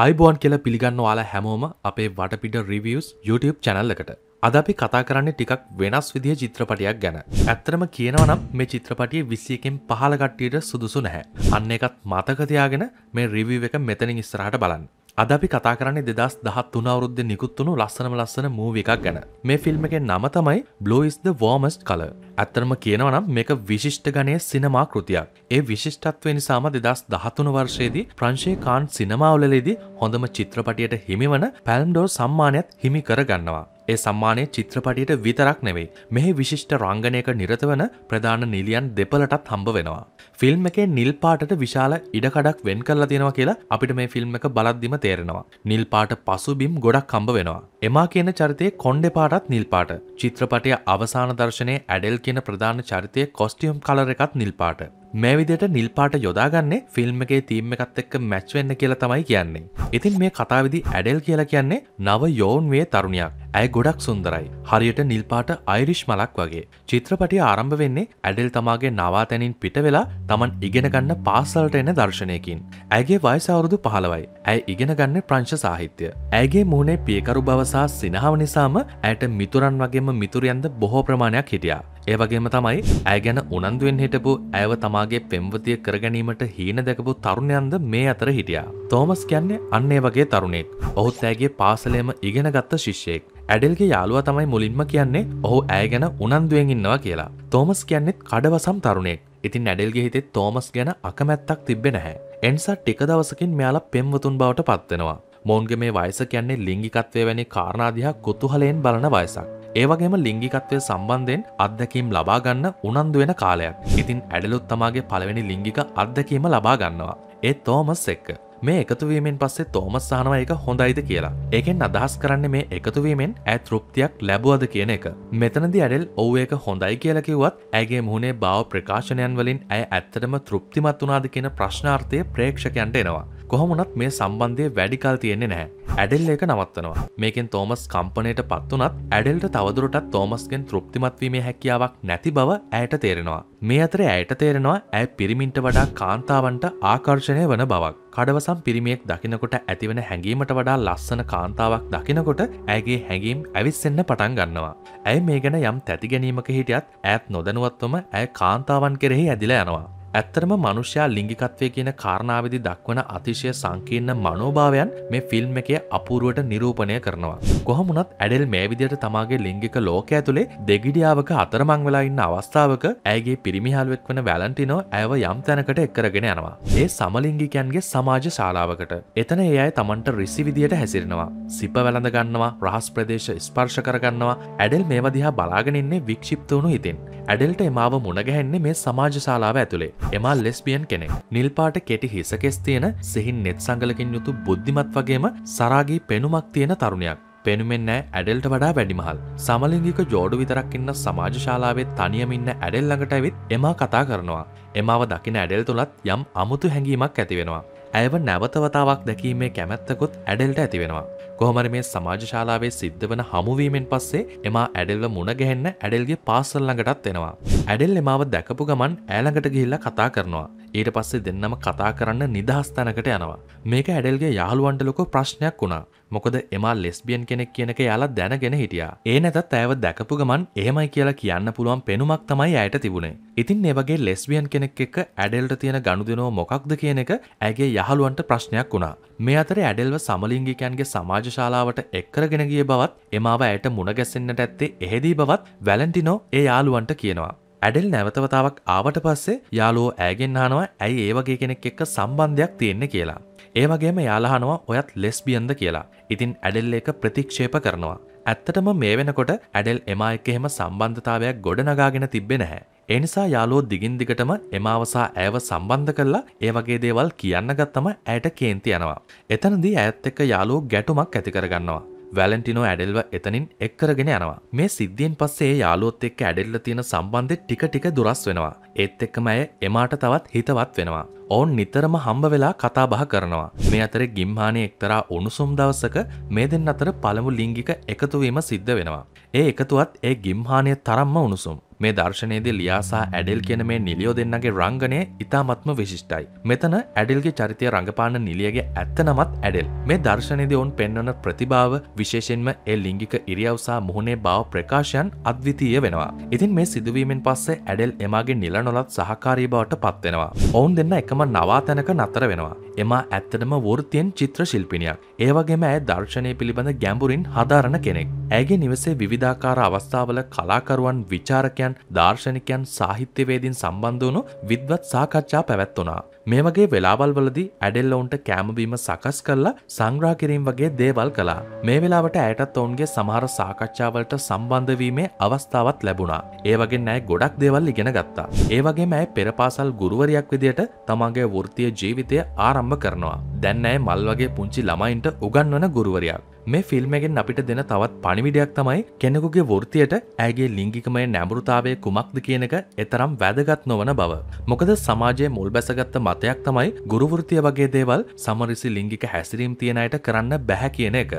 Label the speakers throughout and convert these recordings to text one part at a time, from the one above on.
Speaker 1: අයිබෝන් කියලා පිළිගන්න යාලා හැමෝම අපේ වටපිට රිවියස් YouTube චැනල් එකට. අද අපි කතා කරන්නේ ටිකක් වෙනස් විදිහ චිත්‍රපටියක් ගැන. ඇත්තටම කියනවා නම් මේ චිත්‍රපටිය 21කින් පහළ කට්ටියට සුදුසු නැහැ. අන්න ඒකත් මතක තියාගෙන මේ රිවිව් එක මෙතනින් ඉස්සරහට බලන්න. අද අපි කතා කරන්නේ දෙදස් දහත් තුනවරුද්ධ නිකුත්තුුණු ලස්සනම ලස්සන මූ එකක් ගැන මේ ෆිල්ම් එක නම තමයි බ්ලෝයිස්ද වෝමස්ට් කල ඇත්තරම කියනවනම් මේක විශිෂ්ට ගනය සිනමා කෘතියක් ඒ විශිෂ්ටත්වය නිසාම දෙදස් දහතුන වර්ෂයේදී ප්‍රංශය කාන්් සිනමාවලලේදී හොඳම චිත්‍රපටියට හිමිවන පැල්ම්ඩෝ සම්මානයත් හිමි කරගන්නවා ඒ සම්මානය චිත්‍රපටියට විතරක් නෙවෙයි මෙහි විශිෂ්ට රංගනයක නිරත වන ප්‍රධාන නිලියන් දෙපලටත් හම්බ වෙනවා. ෆිල්ම් එකේ නිල් පාටට විශාල ඉඩකඩක් වෙන් කරලා තියෙනවා කියලා අපිට මේ ෆිල්ම් එක බලද්දිම තේරෙනවා. නිල් පාට පසුබිම් ගොඩක් හම්බ වෙනවා. එමා කියන චරිතය කොන්්ඩෙ පාටත් නිල් පාට චිත්‍රපටය අවසාන දර්ශනය ඇඩෙල් කියන ප්‍රධාන චරිතය කොස්ටියම් කලර එකත් නිල් පාට මේ විදියට නිල්පාට යොදාගන්නේ ෆිල්ම් එකේ තීම් එකත් එක්ක මැච් වෙන්න කියලා තමයි කියන්නේ. ඉතින් මේ කතාවිදි ඇඩෙල් කියලා කියන්නේ නව යෝන්වේ තරුණයක්. ඇය ගොඩක් සුන්දරයි. හරියට නිල්පාට අයිරිෂ් මලක් වගේ. චිත්‍රපටිය ආරම්භ වෙන්නේ ඇඩෙල් තමාගේ නවාතැනින් පිට වෙලා තමන් ඉගෙනගන්න පාසල්ට එන දර්ශනයකින්. ඇගේ වයස අවුරුදු පහළවයි. ඇය ඉගෙන ගන්න ප්‍රංශ සාහිත්‍ය. ඇගේ මුහුණේ පියකරු බවසා සිනහාව නිසාම ඇයට මිතුරන් වගේම මිතුරියන්ද බොහෝ ප්‍රමාණයක් හිටියා. ඒවගේම තමයි ඇය ගැන උනන්දුවෙන් හිටපු ඇව තමාගේ පෙම්වතිය කරගැනීමට හීන දැකපු තරුණයන්ද මේ අතර හිටියා. තෝමස් කියන්නේ අන්නේ වගේ තරුණෙක්. ඔහුත් ඇගේ පාසලේම ඉගෙන ගත්ත ශිෂ්‍යයෙක්. ඇඩල්ගේ යාලුව තමයි මුලින්ම කියන්නේ ඔහු ඇය ගැන උනන්දුවෙන් ඉන්නවා කියලා. තෝමස් කියන්නෙත් කඩවසම් තරුණෙක්. ඉතින් ඇඩල්ගේ හිතේ තෝමස් ගැන අකමැත්තක් තිබෙ නැහැ. එන්සා ටික දවසකින් මෙයාලා පෙම්වතුන් බවට පත්වෙනවා. මොන්ගේ මේ වයස කියන්නේ ලිංගිකත්වය වැනි කාරණාදිහා කුතුහලයෙන් බලන වයසක්. ඒවගේම ලිංගිකත්වය සම්බන්ධයෙන් අත්දැකීම් ලබාගන්න උනන්දුවෙන කාලයක් ඉතින් ඇඩලුත් තමාගේ පළවෙනි ලිංගික අත්දැකීම ලබාගන්නවා. ඒ තෝමස් එක්ක මේ එකතුවීමෙන් පස්සේ තෝමස් සහනවා එක හොඳයිද කියලා. ඒකෙන් අදහස් කරන්නේ මේ එකතුවීමෙන් ඇ තෘප්තියක් ලැබුවද කියන එක. මෙතනදි ඇඩෙල් ඔව් ඒක හොඳයි කියලා කිව්වත් ඇගේ මුහුණේ බව ප්‍රකාශනයන් වලින් ඇය ඇත්තටම තෘප්තිමත් වුණාද කියන ප්‍රශ්නාර්ථය ප්‍රේක්ෂකයන්ට එනවා. කොහොමුණත් මේ සම්බන්ධය වැඩිකල් තියෙන්නේ නැහැ. ඇඩෙල් එක නවත්තනවා. මේකෙන් තෝමස් කම්පනයට පත්වනත් ඇඩෙල්ට තවදුරටත් තෝමස්ගෙන් තෘප්තිමත්වීමේ හැකියාවක් නැති බව ඇයට තේරෙනවා. මේ අතර ඇයට තේරෙනවා ඇය පිරිමින්ට වඩා කාන්තාවන්ට ආකර්ශණය වන බවක්. කඩවසම් පිරිමියෙක් දකිනකොට ඇතිවෙන හැඟීමට වඩා ලස්සන කාන්තාවක් දකිනකොට ඇගේ හැඟීම් ඇවිස්සෙන්න පටන් ගන්නවා. ඇය මේ ගැන යම් තැති ගැනීමක හිටියත් ඇත් නොදනුවත්වම ඇය කාන්තාවන් කෙරෙහි ඇදිල යනවා. ඇත්තරම මනුෂ්‍යයා ලිංගිකත්වය කියන කාරණාවදි දක්වන අතිශය සංකීන්න මනෝභාවයන් මේ ෆිල්ම් එකේ අපූරුවට නිරූපණය කරනවා. කොහොමුණත් ඇඩෙල් මේ විදියට තමාගේ ලිංගික ලෝක ඇතුළේ දෙගිඩියාවක අතරමං වෙලා ඉන්න අවස්ථාවක ඇගේ පිරිමිහල්ුවෙක් වන වැලන්ටිනෝ ඇව යම් තැනකට එක්කරගෙන යනවා. ඒ සමලිංගිකයන්ගේ සමාජ ශාලාවකට. එතන ඒ අය තමන්ට රිසි විදියට හැසිරෙනවා. සිප වැළඳගන්නවා රහස් ප්‍රදේශ ස්පර්ශ කරගන්නවා ඇඩෙල් මේවදිහා බලාගෙනන්නේ වික්ෂිප්ත වුණු හිතින්. ඇඩෙල්ට එමාව මුණගැහෙන්නේ මේ සමාජ ශාලාව ඇතුළේ. එමා ලෙස්බියන් කෙනෙක්. නිල්පාට කෙටි හිසකෙස් තියෙන සිහින් නෙත් සංගලකින් යුතු බුද්ධිමත් වගේම සරාගී පෙනුමක් තියෙන තරුණයක්. පෙනුමෙන් නෑ ඇඩල්ට වඩා වැඩිමහල් සමලින්ගික ජෝඩු විතරක් ඉන්න සමාජ ශාලාවේ තනියමින්න ඇඩෙල් ළඟට ඇවිත් එමා කතා කරනවා. එමාව දකින ඇඩෙල් තුළත් යම් අමුතු හැඟීමක් ඇතිවෙනවා. ඇයව නැවතවතාවක් දැකීමේ කැමැත්තකුත් ඇඩෙල්ට ඇතිවෙනවා. කොහොමර මේ සමාජ ශාලාවේ සිද්ධ වන හමුවීමෙන් පස්සේ එමා ඇඩෙල්ව මුණ ගැහෙන්න ඇඩෙල්ගේ පාසල්ලඟටත් එෙනවා. ඇඩෙල් එමාව දැකපු ගමන් ඇළඟට ගිහිල්ල කතා කරනවා. ඊට පස්සේ දෙන්නම කතා කරන්න නිදහස් තැනකට යනවා. මේක ඇඩල්ගේ යාළුවන්ට ලොක ප්‍රශ්නයක් වුණා. මොකද එමා ලෙස්බියන් කෙනෙක් කියනක යාලා දැනගෙන හිටියා. ඒ නැතත් ඇව දැකපු ගමන් එහෙමයි කියලා කියන්න පුළුවන් පෙනුමක් තමයි ඇයට තිබුණේ. ඉතින් ඒ වගේ ලෙස්බියන් කෙනෙක් එක්ක ඇඩල්ට තියෙන ගනුදෙනෝ මොකක්ද කියන එක ඇගේ යහළුවන්ට ප්‍රශ්නයක් වුණා. මේ අතර ඇඩල්ව සමලිංගිකයන්ගේ සමාජ ශාලාවට එක්කරගෙන ගිය බවත් එමාව ඇයට මුණගැසෙන්න්නට ඇත්තේ එහෙදී බවත් වැලන්ටිනෝ ඒ යාළුවන්ට කියනවා. ඇඩල් නැවතවතාවක් ආවට පස්සේ යාලෝ ඇගෙන් හනවා ඇයි ඒවගේ කෙනෙක් එක්ක සම්බන්ධයක් තියෙන්නේ කියලා. ඒවගේම යාලහනවා ඔයත් ලෙස්බියන්ද කියලා. ඉතින් ඇඩෙල් එක ප්‍රතික්ෂේප කරනවා. ඇත්තටම මේ වෙනකොට ඇඩෙල් එමා එක්ක එහෙම සම්බන්ධතාවයක් ගොඩනගාගෙන තිබ්බේ නැහැ. ඒ නිසා යාළුවෝ දිගින් දිගටම එමාවසා ඇයව සම්බන්ධ කරලා ඒ වගේ දේවල් කියන්න ගත්තම ඇයට කේන්ති යනවා. එතනදී ඇයත් එක්ක යාළුවෝ ගැටුමක් ඇති කරගන්නවා. වැලන්ටිනෝ ඇඩෙල්ව එතනින් එක්කරගෙන යනවා. මේ සිද්ධියෙන් පස්සේ යාළුවොත් එක්ක ඇඩෙල්ල තියෙන සම්බන්ධෙ ටික ටික දුරස් වෙනවා. ඒත් එක්කම ඇය එමාට තවත් හිතවත් වෙනවා. ඔවුන් නිතරම හම්බ වෙලා කතා බහ කරනවා. මේ අතර ගිම්හානය එක්තරා උණුසුම් දවසක මේ දෙන්න අතර පළමු ලිංගික එකතුවීම සිද්ධ වෙනවා. ඒ එකතුවත් ඒ ගිම්හානය තරම්ම උණුසුම්. මේ දර්ශනයේද ලියාසා ඇඩෙල් කියන මේ නිලියෝ දෙන්නගේ රංගනය ඉතාමත්ම විශිෂ්ටයි. මෙතන ඇඩෙල්ගේ චරිතය රඟපාන නිලියගේ ඇත්ත නමත් ඇඩෙල්. මේ දර්ශනයේද ඔවුන් පෙන්වන ප්‍රතිභාව විශේෂයෙන්ම ඒ ලිංගික ඉරියව් සහ මුහුණේ බව ප්‍රකාශයන් අද්විතීය වෙනවා. ඉතින් මේ සිදුවීමෙන් පස්සේ ඇඩෙල් එමාගේ නිල නොලත් සහකාරී බවට පත්වෙනවා. ඔවුන් දෙන්න එකම නවාතැනක නතර වෙනවා. එම ඇත්තටම වෘතියෙන් චිත්‍ර ශිල්පිනියක්. ඒවගේම ඇය දර්ශනය පිළිබඳ ගැඹුරින් හදාරණ කෙනෙක්. ඇගේ නිවසේ විවිධාකාර අවස්ථාවල කලාකරුවන් විචාරකයන් දාර්ශනිකයන් සාහිත්‍යවේදින් සම්බන්ධ වුණු විද්වත් සාකච්ඡා පැවැත්වනා. මේමගේ වෙලාවල්වලදී ඇඩෙල් ඔවුන්ට කෑමබීම සකස් කරලා සංග්‍රහ කිරීම වගේ දේවල් කලා මේ වෙලාවට ඇයටත් ඔවුන්ගේ සමහර සාකච්ඡාවලට සම්බන්ධවීමේ අවස්ථාවත් ලැබුණා ඒ වගේ නෑ ගොඩක් දේවල් ඉගෙන ගත්තා ඒ වගේ මෑ පෙරපාසල් ගුරුවරයක් විදියට තමන්ගේ වෘතිය ජීවිතය ආරම්භ කරනවා දැන්නෑ මල් වගේ පුංචි ළමයින්ට උගන්වන ගුරුවරයක් මේ ෆිල්මගෙන් අපිට දෙන තවත් පණිවිඩයක් තමයි කෙනෙකුගේ වෘතියට ඇගේ ලිංගිකමය නැඹුරුතාවය කුමක්ද කියනක එතරම් වැදගත් නොවන බව. මොකද සමාජයේ මුල් බැසගත්ත මතයක් තමයි ගුරුවෘතිය වගේ දේවල් සමරිසි ලිංගික හැසිරීම් තියෙනයට කරන්න බැහැ කියන එක.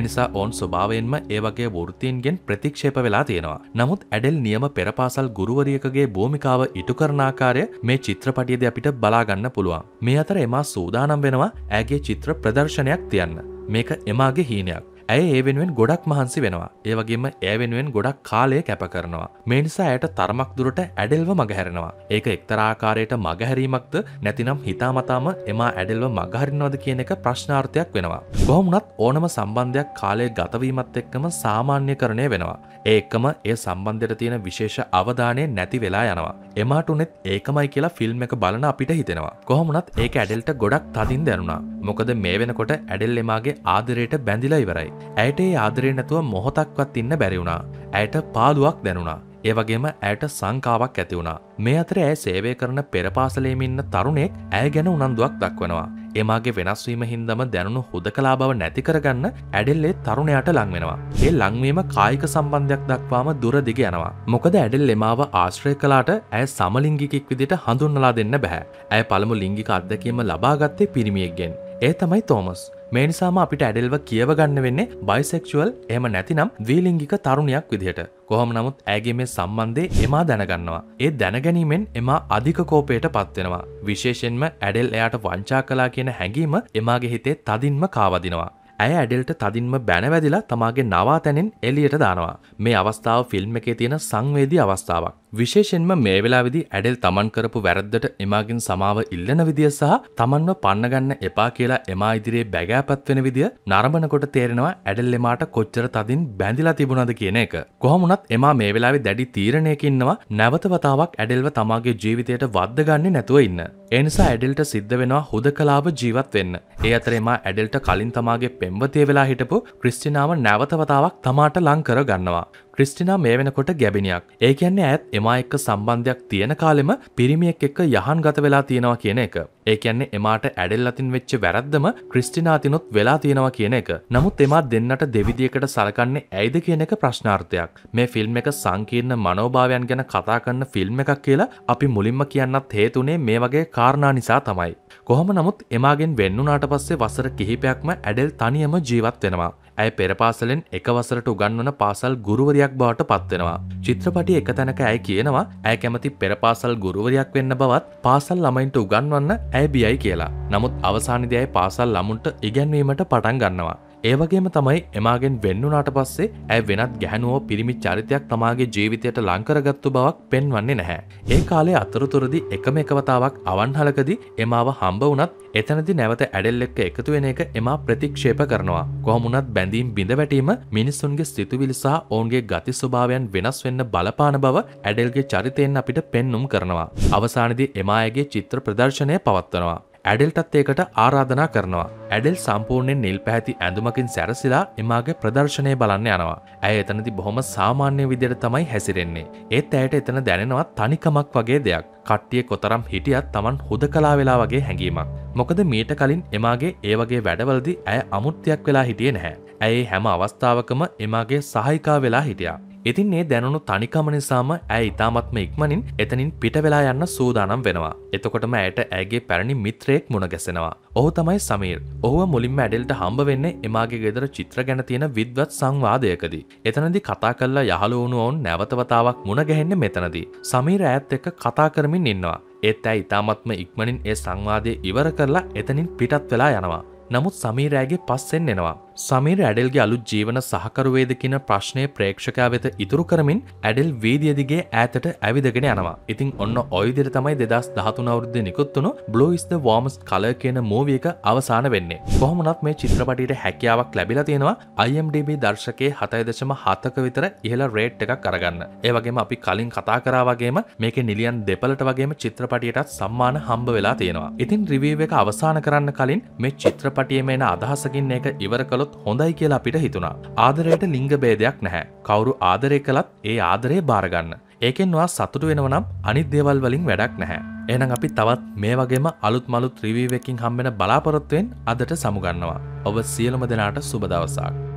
Speaker 1: එනිසා ඔවන් ස්වභාවයෙන්ම ඒ වගේ වෘතියන්ගෙන් ප්‍රතික්ෂේප වෙලා තියෙනවා. නමුත් ඇඩෙල් නියම පෙරපාසල් ගුරුවරියකගේ භූමිකාව ඉටු කරනාකාරය මේ චිත්‍රපටියද අපිට බලාගන්න පුළුවන්. මේ අතර එමා සූදානම් වෙනවා ඇගේ චිත්‍ර ප්‍රදර්ශනයක් තියන්න. මේක එමාගේ හීනයක් ඇය ඒ වෙනුවෙන් ගොඩක් මහන්සි වෙනවා ඒවගේම ඒ වෙනුවෙන් ගොඩක් කාලය කැප කරනවා මේ නිසා ඇයට තරමක් දුරට ඇඩෙල්ව මගහැරෙනවා ඒක එක්තරාකාරයට මගහැරීමක්ද නැතිනම් හිතාමතාම එමා ඇඩෙල්ව මගහරිනවද කියන එක ප්‍රශ්නාර්ථයක් වෙනවා බොහොමුණත් ඕනම සම්බන්ධයක් කාලය ගතවීමත් එක්කම සාමාන්‍යකරණය වෙනවා ඒකම ඒ සම්බන්ධයට තියෙන විශේෂ අවධානය නැති වෙලා යනවා එමාටුනෙත් ඒකමයි කියලා ෆිල්ම් එක බලන අපිට හිතෙනවා කොහොමුණත් ඒක ඇඩෙල්ට ගොඩක් තදින් දැනුණා මොකද මේ වෙනකොට ඇඩෙල් එමාගේ ආදරයට බැඳිලා ඉවරයි. ඇයට ඒ ආදරය නැතුව මොහොතක්වත් ඉන්න බැරි වුණා. ඇයට පාළුවක් දැනුණා. ඒ වගේම ඇයට සංකාවක් ඇති වුණා. මේ අතර ඇය සේවය කරන පෙරපාසලේම ඉන්න තරුණෙක් ඇය ගැන උනන්දුවක් දක්වනවා. එමාගේ වෙනස්වීම හින්දම දැනුණු හුදකලා බව නැති කරගන්න ඇඩෙල්ලේ තරුණයට ලංවෙනවා. ඒ ලංවීම කායික සම්බන්ධයක් දක්වාම දුරදිග යනවා. මොකද ඇඩෙල් එමාව ආශ්‍රය කලාට ඇය සමලිංගිකෙක් විදිට හඳුන්වලා දෙන්න බැහැ. ඇය පළමු ලිංගික අත්දැකීම ලබාගත්තේ පිරිමියෙක්ගෙන්. ඒ තමයි තෝමස් මේ නිසාම අපිට ඇඩෙල්ව කියව ගන්න වෙන්නේ බයිසෙක්ෂුවල් එම නැතිනම් දීලිංගික තරුණයක් විදිහට කොහොම නමුත් ඇගේ මේ සම්බන්ධය එමා දැනගන්නවා ඒ දැනගැනීමෙන් එමා අධික කෝපයට පත්වෙනවා විශේෂෙන්ම ඇඩෙල් එයාට වංචා කලා කියන හැඟීම එමාගේ හිතේ තදින්ම කාවදිනවා ඇය ඇඩෙල්ට තදින්ම බැනවැදිලා තමාගේ නවා තැනින් එලියට දානවා මේ අවස්ථාව ෆිල්ම් එකේ තියෙන සංවේදී අවස්ථාවක් විශේෂෙන්ම මේ වෙලාවිදි ඇඩෙල් තමන් කරපු වැරද්දට එමාගෙන් සමාව ඉල්ලන විදිය සහ තමන්ව පන්නගන්න එපා කියලා එමා ඉදිරියේ බැගෑපත්වෙන විදිය නරඹනකොට තේරෙනවා ඇඩල් එමාට කොච්චර තදින් බැඳිලා තිබුණද කියන එක. කොහොමුණත් එමා මේ වෙලාවේ දැඩි තීරණයකින්නවා නැවතවතාවක් ඇඩෙල්ව තමාගේ ජීවිතයට වද්දගන්නේ නැතුව ඉන්න. එනිසා ඇඩෙල්ට සිද්ධ වෙනවා හුද කලාව ජීවත් වෙන්න. ඒ අතර එමා ඇඩෙල්ට කලින් තමාගේ පෙම්වතිය වෙලා හිටපු ක්‍රිස්ටිනාව නැවතවතාවක් තමාට ලංකර ගන්නවා. ක්‍රිස්ටිනා මේ වෙනකොට ගැබිනියක්. ඒ කියන්නේ ඇත් එමා එක්ක සම්බන්ධයක් තියෙන කාලෙම පිරිමියෙක් එක්ක යහන් ගත වෙලා තියෙනවා කියන එක. ඒ කියන්නේ එමාට ඇඩෙල් අතින් වෙච්ච වැරද්දම ක්‍රිස්ටිනා අතිනුත් වෙලා තියෙනවා කියන එක. නමුත් එමා දෙන්නට දෙවිදියකට සලකන්නේ ඇයිද කියන එක ප්‍රශ්නාර්ථයක්. මේ ෆිල්ම් එක සංකීර්ණ මනෝභාවයන් ගැන කතා කරන ෆිල්ම් එකක් කියලා අපි මුලින්ම කියන්නත් හේතුනේ මේ වගේ කාරණා නිසා තමයි. කොහොම නමුත් එමාගෙන් වෙන්නුනාට පස්සේ වසර කිහිපයක්ම ඇඩෙල් තනියම ජීවත් වෙනවා. ඇය පෙරපාසලෙන් එක වසරට උගන්වන පාසල් ගුරුවරයක් බවට පත්වෙනවා. චිත්‍රපටි එක තැනක ඇය කියනවා ඇය කැමති පෙරපාසල් ගුරුවරයක් වෙන්න බවත් පාසල් ළමයින්ට උගන්වන්න ඇය බියයි කියලා. නමුත් අවසානිදයයි පාසල් ළමුන්ට ඉගැන්වීමට පටන් ගන්නවා. ඒවගේම තමයි එමාගෙන් වෙන්නුනාට පස්සේ ඇය වෙනත් ගැහැනුවෝ පිරිමි චරිතයක් තමාගේ ජීවිතයට ලංකරගත්තු බවක් පෙන්වන්නේ නැහැ. ඒ කාලේ අතරතුරදි එකම එකවතාවක් අවන්හලකදි එමාව හම්බ වනත් එතනදි නැවත ඇඩෙල් එක්ක එකතු වෙන එක එමා ප්‍රතික්ෂේප කරනවා. කොහොමුණත් බැඳීම් බිඳවැටීම මිනිස්සුන්ගේ සිතුවිලි සහ ඔවුන්ගේ ගති ස්වභාවයන් වෙනස් වෙන්න බලපාන බව ඇඩෙල්ගේ චරිතයෙන් අපිට පෙන්නුම් කරනවා. අවසානදී එමායගේ චිත්‍ර ප්‍රදර්ශනය පවත්වනවා. ඇඩෙල්ටත් ඒකට ආරාධනා කරනවා. ඇඩෙල් සම්පූර්ණයෙන් නිල් පැහැති ඇඳුමකින් සැරසිලා එමාගේ ප්‍රදර්ශනය බලන්න යනවා. ඇය එතනති බොහොම සාමාන්‍ය විදියට තමයි හැසිරෙන්නේ. ඒත් ඇයට එතන දැනෙනවා තනිකමක් වගේ දෙයක්. කට්ටිය කොතරම් හිටියත් තමන් හුද කලා වෙලා වගේ හැඟීමක්. මොකද මීට කලින් එමාගේ ඒ වගේ වැඩවලදි ඇය අමුත්‍යයක් වෙලා හිටිය නැහැ. ඇයි හැම අවස්ථාවකම එමාගේ සහහිකා වෙලා හිටියා. ඉතින් ඒ දැනුණු තනිකම නිසාම ඇය ඉතාමත්ම ඉක්මනින් එතනින් පිට වෙලා යන්න සූදානම් වෙනවා. එතකොටම ඇයට ඇගේ පැරණි මිත්‍රයෙක් මුණ ගැසෙනවා. ඔහු තමයි සමීර්. ඔහුව මුලින්ම ඇඩෙල්ට හම්බ වෙන්නේ එමාගේ ගෙදර චිත්‍ර ගැන තියෙන විද්වත් සංවාදයකදී. එතනදී කතා කරලා යහළු වුණු ඔවුන් නැවතවතාවක් මුණ ගැහෙන්නේ මෙතනදී. සමීර් ඇයත් එක්ක කතා කරමින් ඉන්නවා. ඒත් ඇය ඉතාමත්ම ඉක්මනින් ඒ සංවාදය ඉවර කරලා එතනින් පිටත් වෙලා යනවා. නමුත් සමීරෑගේ පස්සෙන් එනවා. සමීර ඇඩල්ගේ අලුත් ජීවන සහකරුවේද කියන ප්‍රශ්නය ප්‍රේක්ෂකයා වෙත ඉතුරු කරමින් ඇඩෙල් වේදියදිගේ ඇතට ඇවිදගෙන යනවා ඉතින් ඔන්න ඔයිදිර තමයි දෙදස් දහතුනවරුද්ධ නිකුත්තුුණු බ්ලෝයිස් වෝමස් කල කියන මෝවියක අවසාන වෙන්නේ කොහොමනත් මේ චිත්‍රපටට හැකියාවක් ලැබිලා තියෙනවා අයිම්DB දර්ශකයේ හතයිදශම හතක විතර ඉහලා රේට් එකක් කරගන්න ඒවගේම අපි කලින් කතා කරාවගේම මේක නිලියන් දෙපලට වගේම චිත්‍රපටියටත් සම්මාන හම්බ වෙලා තියෙනවා ඉතින් රිවීව එක අවසාන කරන්න කලින් මේ චිත්‍රපටියම එන අදහසකින් එක ඉවර කළ කළොත් හොඳයි කියලා අපිට හිතුණා. ආදරයට ලිංග බේදයක් නැහැ. කවුරු ආදරය කළත් ඒ ආදරේ බාරගන්න. ඒකෙන්වා සතුට වෙනවනම් අනිත් දේවල් වලින් වැඩක් නැහැ. එනම් අපි තවත් මේ වගේම අලුත් මලුත් රිවීවකින් හම්බෙන බලාපොරොත්තුවෙන් අදට සමුගන්නවා. ඔබ සියලුම දෙනාට සුබ දවසක්.